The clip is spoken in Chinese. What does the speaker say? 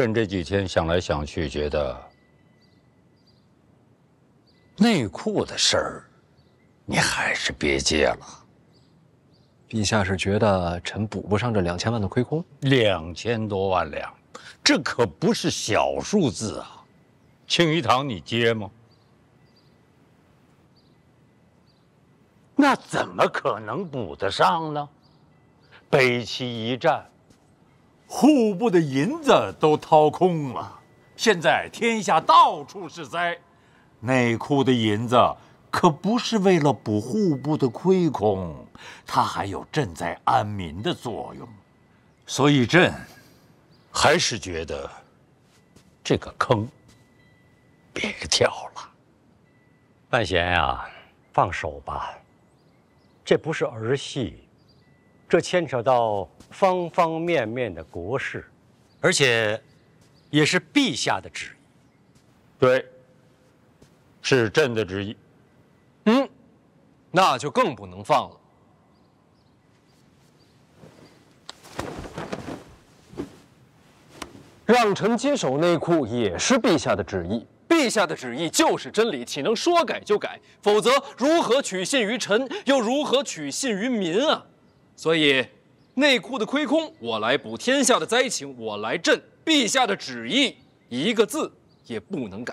朕这几天想来想去，觉得内库的事儿，你还是别接了。陛下是觉得臣补不上这两千万的亏空？两千多万两，这可不是小数字啊！庆余堂，你接吗？那怎么可能补得上呢？北齐一战。户部的银子都掏空了，现在天下到处是灾，内库的银子可不是为了补户部的亏空，它还有赈灾安民的作用，所以朕还是觉得这个坑别跳了。万贤呀，放手吧，这不是儿戏。这牵扯到方方面面的国事，而且也是陛下的旨意。对，是朕的旨意。嗯，那就更不能放了。让臣接手内库也是陛下的旨意。陛下的旨意就是真理，岂能说改就改？否则如何取信于臣，又如何取信于民啊？所以，内库的亏空我来补，天下的灾情我来镇，陛下的旨意一个字也不能改。